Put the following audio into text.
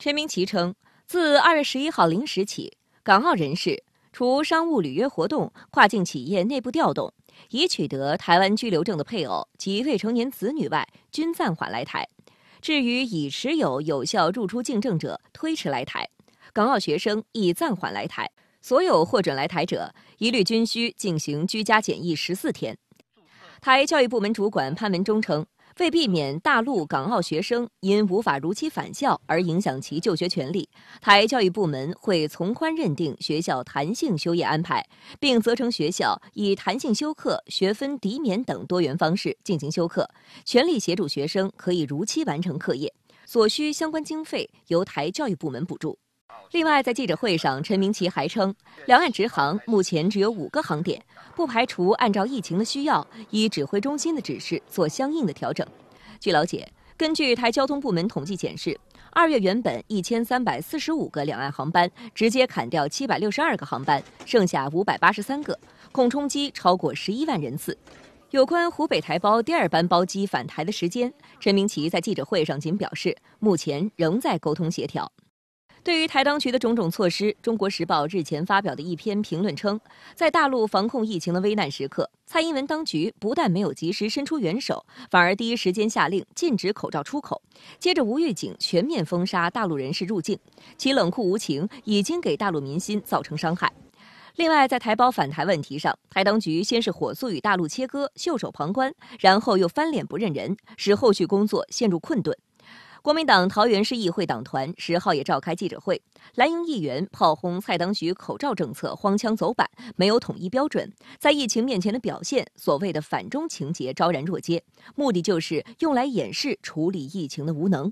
陈明奇称，自二月十一号零时起，港澳人士除商务履约活动、跨境企业内部调动、已取得台湾居留证的配偶及未成年子女外，均暂缓来台。至于已持有有效入出境证者，推迟来台；港澳学生亦暂缓来台。所有获准来台者，一律均需进行居家检疫十四天。台教育部门主管潘文忠称。为避免大陆港澳学生因无法如期返校而影响其就学权利，台教育部门会从宽认定学校弹性休业安排，并责成学校以弹性休课、学分抵免等多元方式进行休课，全力协助学生可以如期完成课业，所需相关经费由台教育部门补助。另外，在记者会上，陈明奇还称，两岸直航目前只有五个航点，不排除按照疫情的需要，以指挥中心的指示做相应的调整。据了解，根据台交通部门统计显示，二月原本一千三百四十五个两岸航班，直接砍掉七百六十二个航班，剩下五百八十三个，共冲击超过十一万人次。有关湖北台包第二班包机返台的时间，陈明奇在记者会上仅表示，目前仍在沟通协调。对于台当局的种种措施，《中国时报》日前发表的一篇评论称，在大陆防控疫情的危难时刻，蔡英文当局不但没有及时伸出援手，反而第一时间下令禁止口罩出口，接着无预警全面封杀大陆人士入境，其冷酷无情已经给大陆民心造成伤害。另外，在台胞返台问题上，台当局先是火速与大陆切割、袖手旁观，然后又翻脸不认人，使后续工作陷入困顿。国民党桃园市议会党团十号也召开记者会，蓝营议员炮轰蔡当局口罩政策荒腔走板，没有统一标准，在疫情面前的表现，所谓的反中情节昭然若揭，目的就是用来掩饰处理疫情的无能。